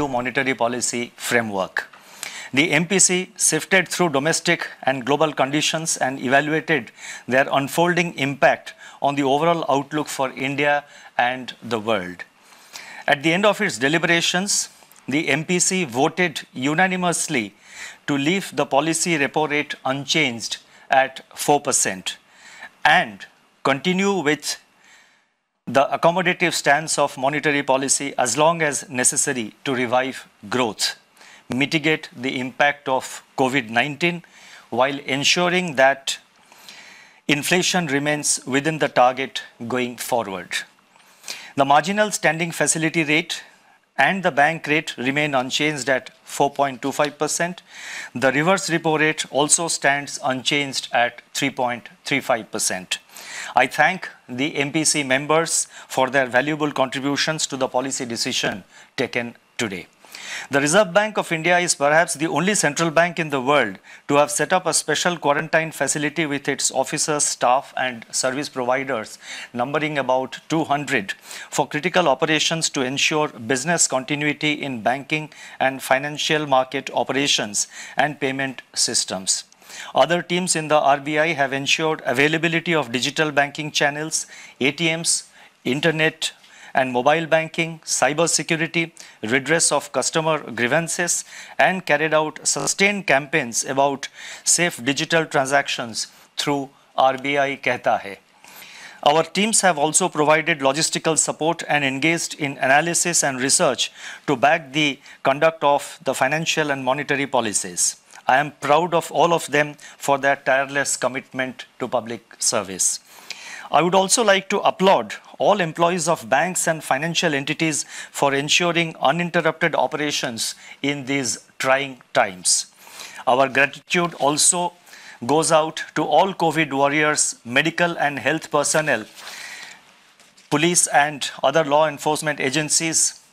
to monetary policy framework. The MPC sifted through domestic and global conditions and evaluated their unfolding impact on the overall outlook for India and the world. At the end of its deliberations, the MPC voted unanimously to leave the policy repo rate unchanged at 4% and continue with the accommodative stance of monetary policy as long as necessary to revive growth, mitigate the impact of COVID-19 while ensuring that inflation remains within the target going forward. The marginal standing facility rate and the bank rate remain unchanged at 4.25%. The reverse repo rate also stands unchanged at 3.35%. I thank the MPC members for their valuable contributions to the policy decision taken today. The Reserve Bank of India is perhaps the only central bank in the world to have set up a special quarantine facility with its officers, staff and service providers numbering about 200 for critical operations to ensure business continuity in banking and financial market operations and payment systems. Other teams in the RBI have ensured availability of digital banking channels, ATMs, internet and mobile banking, cyber security, redress of customer grievances, and carried out sustained campaigns about safe digital transactions through RBI Kehta Hai. Our teams have also provided logistical support and engaged in analysis and research to back the conduct of the financial and monetary policies. I am proud of all of them for their tireless commitment to public service. I would also like to applaud all employees of banks and financial entities for ensuring uninterrupted operations in these trying times. Our gratitude also goes out to all COVID warriors, medical and health personnel, police and other law enforcement agencies,